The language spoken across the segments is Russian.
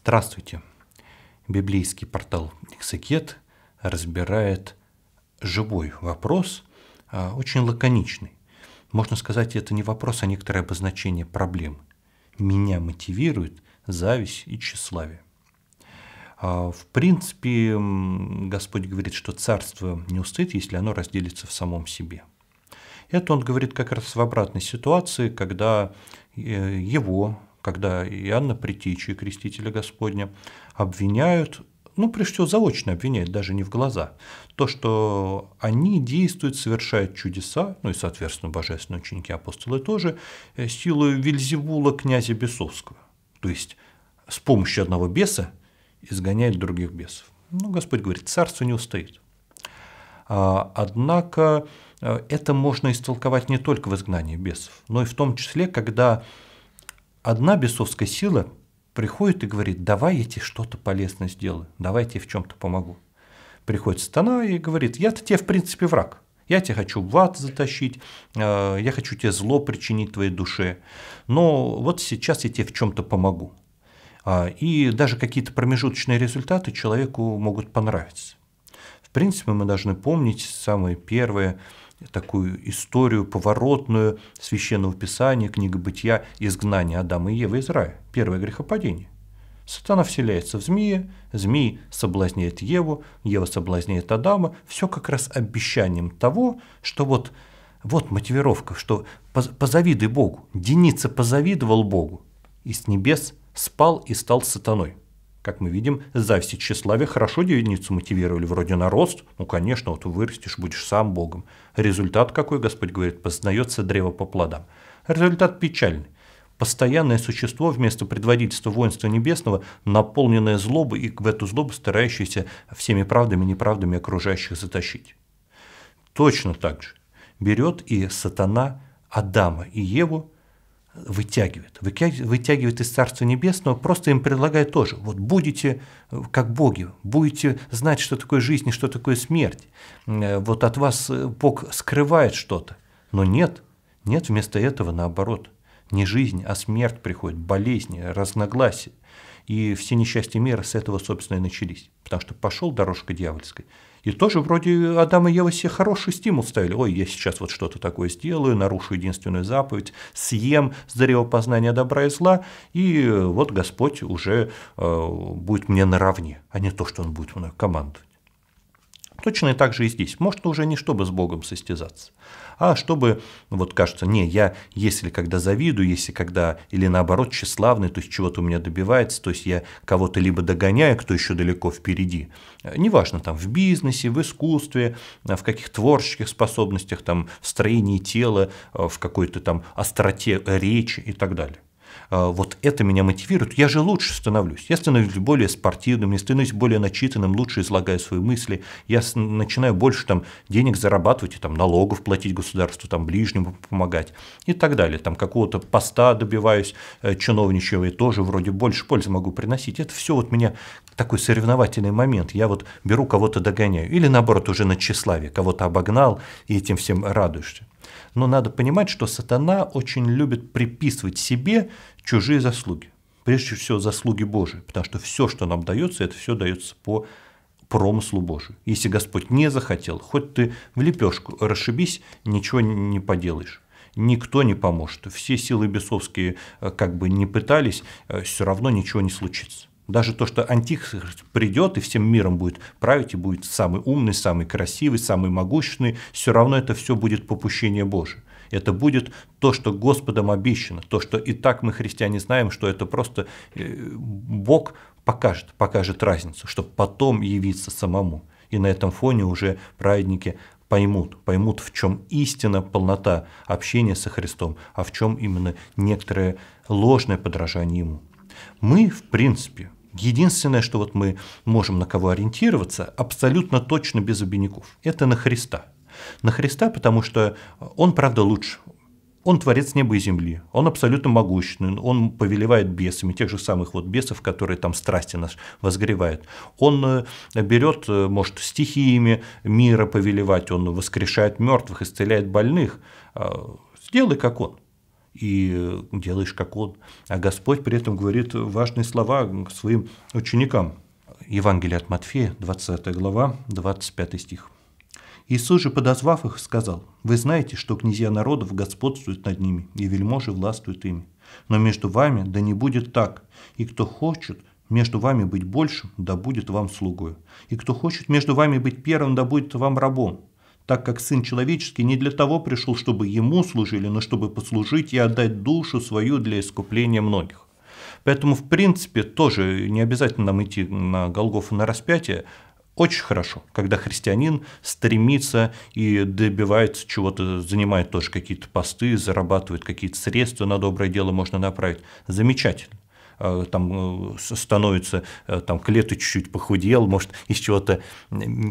Здравствуйте! Библейский портал «Эксекет» разбирает живой вопрос, а, очень лаконичный. Можно сказать, это не вопрос, а некоторое обозначение проблем. Меня мотивирует зависть и тщеславие. А, в принципе, Господь говорит, что царство не устоит, если оно разделится в самом себе. Это он говорит как раз в обратной ситуации, когда э, его когда Иоанна Притичи, крестителя Господня, обвиняют, ну, прежде всего, заочно обвиняют, даже не в глаза, то, что они действуют, совершают чудеса, ну и, соответственно, божественные ученики апостолы тоже, э, силой Вильзевула князя бесовского. То есть с помощью одного беса изгоняет других бесов. Ну, Господь говорит, царство не устоит. А, однако э, это можно истолковать не только в изгнании бесов, но и в том числе, когда одна бесовская сила приходит и говорит, давай я тебе что-то полезное сделаю, давай я тебе в чем-то помогу. Приходит сатана и говорит, я-то тебе в принципе враг, я тебе хочу в ад затащить, э, я хочу тебе зло причинить твоей душе, но вот сейчас я тебе в чем-то помогу. А, и даже какие-то промежуточные результаты человеку могут понравиться. В принципе, мы должны помнить самые первые такую историю поворотную священного писания, книга бытия, изгнание Адама и Евы из рая, первое грехопадение. Сатана вселяется в змея, змей соблазняет Еву, Ева соблазняет Адама. Все как раз обещанием того, что вот, вот мотивировка, что позавидуй Богу. Деница позавидовал Богу и с небес спал и стал сатаной. Как мы видим, зависть и тщеславие хорошо девиницу мотивировали, вроде на рост, ну, конечно, вот вырастешь, будешь сам Богом. Результат какой, Господь говорит, познается древо по плодам. Результат печальный. Постоянное существо вместо предводительства воинства небесного, наполненное злобой и в эту злобу старающееся всеми правдами и неправдами окружающих затащить. Точно так же берет и сатана Адама и Еву вытягивает, вытягивает из Царства Небесного, просто им предлагает тоже, вот будете э, как боги, будете знать, что такое жизнь и что такое смерть. Э, вот от вас э, Бог скрывает что-то. Но нет, нет, вместо этого наоборот. Не жизнь, а смерть приходит, болезни, разногласия. И все несчастья мира с этого, собственно, и начались. Потому что пошел дорожка дьявольской. И тоже вроде Адам и Ева себе хороший стимул ставили. Ой, я сейчас вот что-то такое сделаю, нарушу единственную заповедь, съем с древа познания добра и зла, и вот Господь уже э, будет мне наравне, а не то, что Он будет мной команду. Точно и так же и здесь. Может, уже не чтобы с Богом состязаться, а чтобы, вот кажется, не, я, если когда завидую, если когда, или наоборот, тщеславный, то есть чего-то у меня добивается, то есть я кого-то либо догоняю, кто еще далеко впереди, э, неважно, там, в бизнесе, в искусстве, э, в каких творческих способностях, там, в строении тела, э, в какой-то там остроте речи и так далее. Э, вот это меня мотивирует, я же лучше становлюсь, я становлюсь более спортивным, я становлюсь более начитанным, лучше излагаю свои мысли, я начинаю больше там, денег зарабатывать, и, там, налогов платить государству, там, ближнему помогать и так далее, там, какого-то поста добиваюсь э, чиновничьего и тоже вроде больше пользы могу приносить. Это все вот меня такой соревновательный момент, я вот беру кого-то догоняю или наоборот уже на тщеславие, кого-то обогнал и этим всем радуешься. Но надо понимать, что сатана очень любит приписывать себе чужие заслуги. Прежде всего, заслуги Божии, потому что все, что нам дается, это все дается по промыслу Божию. Если Господь не захотел, хоть ты в лепешку расшибись, ничего не поделаешь никто не поможет. Все силы бесовские э, как бы не пытались, э, все равно ничего не случится. Даже то, что антихрист придет и всем миром будет править, и будет самый умный, самый красивый, самый могущественный, все равно это все будет попущение Божие. Это будет то, что Господом обещано, то, что и так мы, христиане, знаем, что это просто э, Бог покажет, покажет разницу, чтобы потом явиться самому. И на этом фоне уже праведники поймут, поймут, в чем истина, полнота общения со Христом, а в чем именно некоторое ложное подражание Ему. Мы, в принципе, Единственное, что вот мы можем на кого ориентироваться, абсолютно точно без обиняков, это на Христа. На Христа, потому что он, правда, лучше. Он творец неба и земли, он абсолютно могущественный, он повелевает бесами, тех же самых вот бесов, которые там страсти нас возгревают. Он э, берет, э, может, стихиями мира повелевать, он воскрешает мертвых, исцеляет больных. Э, сделай, как он и делаешь, как он. А Господь при этом говорит важные слова своим ученикам. Евангелие от Матфея, 20 глава, 25 стих. Иисус же, подозвав их, сказал, «Вы знаете, что князья народов господствуют над ними, и вельможи властвуют ими. Но между вами да не будет так, и кто хочет между вами быть большим, да будет вам слугою, и кто хочет между вами быть первым, да будет вам рабом, так как Сын Человеческий не для того пришел, чтобы Ему служили, но чтобы послужить и отдать душу свою для искупления многих. Поэтому, в принципе, тоже не обязательно нам идти на Голгофу на распятие. Очень хорошо, когда христианин стремится и добивается чего-то, занимает тоже какие-то посты, зарабатывает какие-то средства на доброе дело можно направить. Замечательно а, там э, становится, э, там к чуть-чуть похудел, может, из чего-то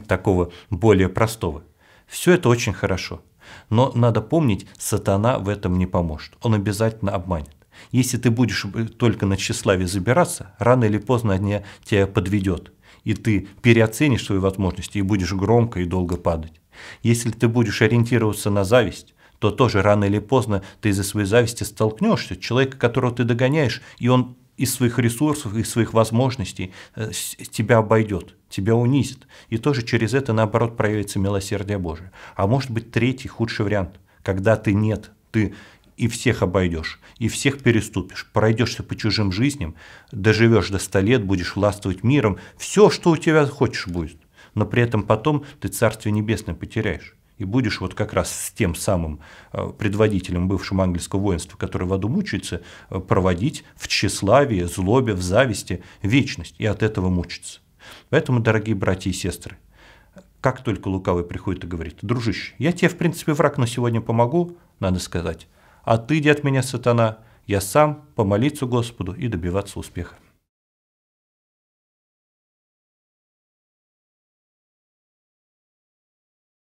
такого более простого. Все это очень хорошо. Но надо помнить, сатана в этом не поможет. Он обязательно обманет. Если ты будешь э, только на тщеславие забираться, рано или поздно они тебя подведет. И ты переоценишь свои возможности и будешь громко и долго падать. Если ты будешь ориентироваться на зависть, то тоже рано или поздно ты из-за своей зависти столкнешься. Человека, которого ты догоняешь, и он из своих ресурсов, из своих возможностей э, тебя обойдет, тебя унизит. И тоже через это, наоборот, проявится милосердие Божие. А может быть, третий, худший вариант, когда ты нет, ты и всех обойдешь, и всех переступишь, пройдешься по чужим жизням, доживешь до 100 лет, будешь властвовать миром, все, что у тебя хочешь будет, но при этом потом ты Царствие Небесное потеряешь и будешь вот как раз с тем самым э, предводителем бывшего английского воинства, который в аду мучается, э, проводить в тщеславии, злобе, в зависти вечность и от этого мучиться. Поэтому, дорогие братья и сестры, как только лукавый приходит и говорит, дружище, я тебе, в принципе, враг, но сегодня помогу, надо сказать, а ты иди от меня, сатана, я сам помолиться Господу и добиваться успеха.